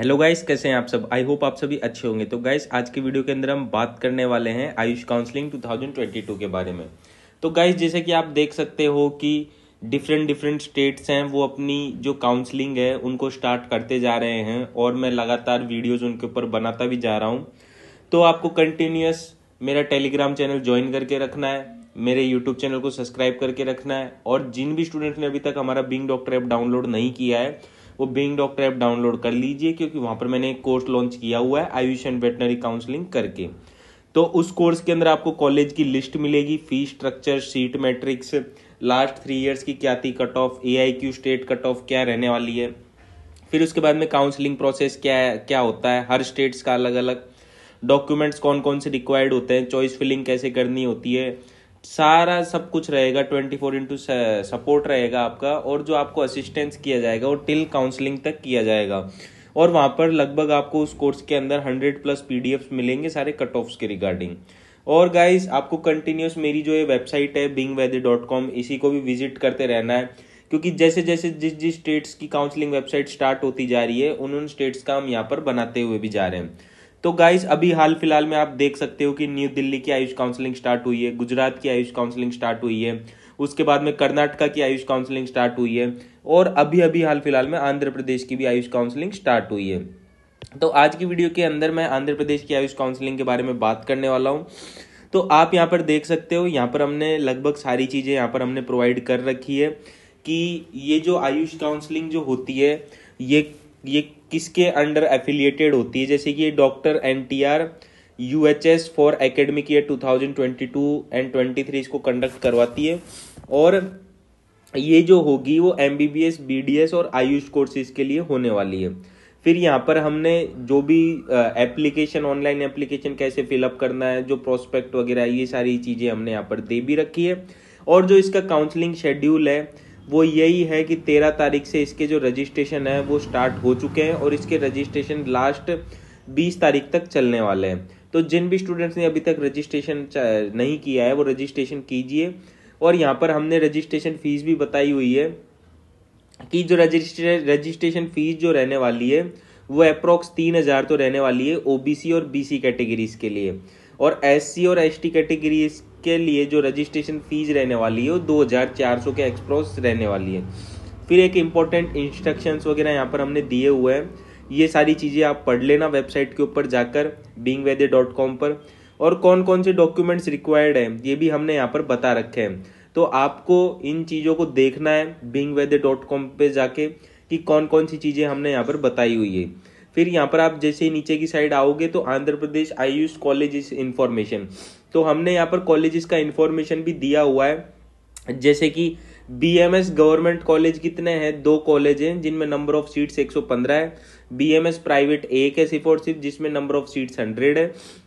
hello guys कैसे हैं आप सब आई होप आप सभी अच्छे होंगे तो गाइस आज की वीडियो के अंदर हम बात करने वाले हैं आयुष काउंसलिंग 2022 के बारे में तो गाइस जैसे कि आप देख सकते हो कि डिफरेंट डिफरेंट स्टेट्स हैं वो अपनी जो काउंसलिंग है उनको स्टार्ट करते जा रहे हैं और मैं लगातार वीडियोज़ उनके ऊपर बनाता भी जा रहा हूँ तो आपको कंटिन्यूस मेरा टेलीग्राम चैनल ज्वाइन करके रखना है मेरे यूट्यूब चैनल को सब्सक्राइब करके रखना है और जिन भी स्टूडेंट्स ने अभी तक हमारा बिंग डॉक्टर ऐप डाउनलोड नहीं किया है वो बिंग डॉक्टर ऐप डाउनलोड कर लीजिए क्योंकि वहाँ पर मैंने एक कोर्स लॉन्च किया हुआ है आयुष एंड वेटनरी काउंसलिंग करके तो उस कोर्स के अंदर आपको कॉलेज की लिस्ट मिलेगी fee structure seat matrix last three years की क्या थी cut off A I Q state cut off क्या रहने वाली है फिर उसके बाद में काउंसलिंग प्रोसेस क्या है क्या होता है हर स्टेट्स का अलग अलग डॉक्यूमेंट्स कौन कौन से रिक्वायर्ड होते हैं चॉइस फिलिंग कैसे करनी होती है सारा सब कुछ रहेगा ट्वेंटी फोर इंटू सपोर्ट रहेगा आपका और जो आपको असिस्टेंस किया जाएगा और टिल काउंसलिंग तक किया जाएगा और वहाँ पर लगभग आपको उस कोर्स के अंदर हंड्रेड प्लस पी मिलेंगे सारे कट ऑफ्स के रिगार्डिंग और गाइज आपको कंटिन्यूस मेरी जो ये वेबसाइट है बिंग डॉट कॉम इसी को भी विजिट करते रहना है क्योंकि जैसे जैसे जिस जिस स्टेट्स की काउंसलिंग वेबसाइट स्टार्ट होती जा रही है उन उन स्टेट्स का हम यहाँ पर बनाते हुए भी जा रहे हैं तो गाइज अभी हाल फिलहाल में आप देख सकते हो कि न्यू दिल्ली की आयुष काउंसलिंग स्टार्ट हुई है गुजरात की आयुष काउंसलिंग स्टार्ट हुई है उसके बाद में कर्नाटका की आयुष काउंसलिंग स्टार्ट हुई है और अभी अभी हाल फिलहाल में आंध्र प्रदेश की भी आयुष काउंसलिंग स्टार्ट हुई है तो आज की वीडियो के अंदर मैं आंध्र प्रदेश की आयुष काउंसलिंग के बारे में बात करने वाला हूँ तो आप यहाँ पर देख सकते हो यहाँ पर हमने लगभग सारी चीज़ें यहाँ पर हमने प्रोवाइड कर रखी है कि ये जो आयुष काउंसलिंग जो होती है ये ये किसके अंडर एफिलिएटेड होती है जैसे कि doctor N T R U H S for academic year two thousand twenty two and twenty three इसको कंडक्ट करवाती है और ये जो होगी वो M B B S B D S और आयुष कोर्सेज के लिए होने वाली है फिर यहाँ पर हमने जो भी एप्लीकेशन ऑनलाइन एप्लीकेशन कैसे फिलअप करना है जो प्रोस्पेक्ट वगैरह ये सारी चीज़ें हमने यहाँ पर दे भी रखी है और जो इसका काउंसलिंग शेड्यूल है वो यही है कि तेरह तारीख से इसके जो रजिस्ट्रेशन है वो स्टार्ट हो चुके हैं और इसके रजिस्ट्रेशन लास्ट बीस तारीख तक चलने वाले हैं तो जिन भी स्टूडेंट्स ने अभी तक रजिस्ट्रेशन नहीं किया है वो रजिस्ट्रेशन कीजिए और यहाँ पर हमने रजिस्ट्रेशन फ़ीस भी बताई हुई है कि जो रजिस्ट्रे रजिस्ट्रेशन फ़ीस जो रहने वाली है वो अप्रॉक्स तीन हज़ार तो रहने वाली है ओबीसी और बीसी कैटेगरीज के लिए और एससी और एसटी कैटेगरीज के लिए जो रजिस्ट्रेशन फीस रहने वाली है वो दो हज़ार चार सौ के एक्सप्रोस रहने वाली है फिर एक इम्पोर्टेंट इंस्ट्रक्शंस वगैरह यहाँ पर हमने दिए हुए हैं ये सारी चीज़ें आप पढ़ लेना वेबसाइट के ऊपर जाकर बींग डॉट कॉम पर और कौन कौन से डॉक्यूमेंट्स रिक्वायर्ड हैं ये भी हमने यहाँ पर बता रखे हैं तो आपको इन चीज़ों को देखना है बिंग डॉट कॉम पर जाके कि कौन कौन सी चीज़ें हमने यहाँ पर बताई हुई है फिर यहाँ पर आप जैसे ही नीचे की साइड आओगे तो आंध्र प्रदेश आयुष कॉलेज इस इन्फॉर्मेशन तो हमने यहाँ पर कॉलेजेस का इन्फॉर्मेशन भी दिया हुआ है जैसे कि एस गवर्नमेंट कॉलेज कितने हैं दो कॉलेज हैं जिनमें नंबर ऑफ सीट्स 115 है एस प्राइवेट एक है सिर्फ और सिर्फ जिसमें नंबर ऑफ सीट्स 100 है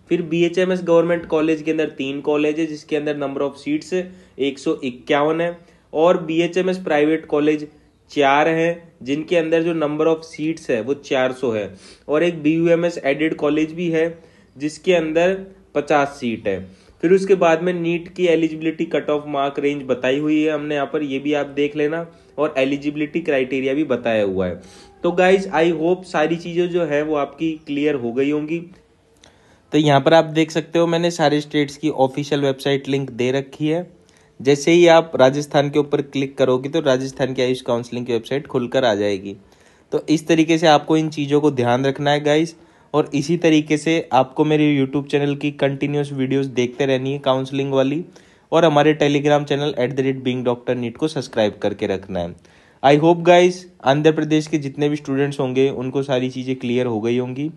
फिर एस गवर्नमेंट कॉलेज के अंदर तीन कॉलेज है जिसके अंदर नंबर ऑफ सीट्स एक है और एस प्राइवेट कॉलेज चार हैं जिनके अंदर जो नंबर ऑफ सीट्स है वो 400 है और एक बी एडेड कॉलेज भी है जिसके अंदर पचास सीट है फिर उसके बाद में नीट की eligibility cut off mark range बताई हुई है हमने यहाँ पर ये भी आप देख लेना और एलिजिबिलिटी क्राइटेरिया भी बताया हुआ है तो गाइज आई होप सारी चीज़ें जो है वो आपकी क्लियर हो गई होंगी तो यहाँ पर आप देख सकते हो मैंने सारे स्टेट्स की ऑफिशियल वेबसाइट लिंक दे रखी है जैसे ही आप राजस्थान के ऊपर क्लिक करोगे तो राजस्थान की आयुष काउंसलिंग की वेबसाइट खुलकर आ जाएगी तो इस तरीके से आपको इन चीज़ों को ध्यान रखना है गाइज़ और इसी तरीके से आपको मेरे यूट्यूब चैनल की कंटिन्यूस वीडियोस देखते रहनी है काउंसलिंग वाली और हमारे Telegram channel at the rate being doctor NEET को सब्सक्राइब करके रखना है I hope guys Andhra Pradesh के जितने भी स्टूडेंट्स होंगे उनको सारी चीज़ें क्लियर हो गई होंगी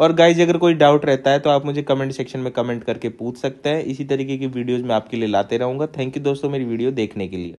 और गाइज अगर कोई डाउट रहता है तो आप मुझे कमेंट सेक्शन में कमेंट करके पूछ सकते हैं इसी तरीके की वीडियोज़ मैं आपके लिए लाते रहूँगा थैंक यू दोस्तों मेरी वीडियो देखने के लिए